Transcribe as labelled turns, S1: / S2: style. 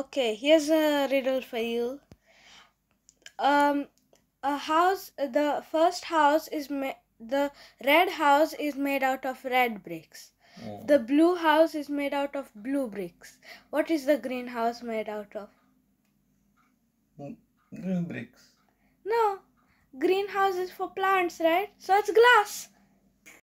S1: Okay, here's a riddle for you. Um, a house, the first house is ma- the red house is made out of red bricks. Oh. The blue house is made out of blue bricks. What is the green house made out of?
S2: Mm, green bricks.
S1: No, green house is for plants, right? So it's glass.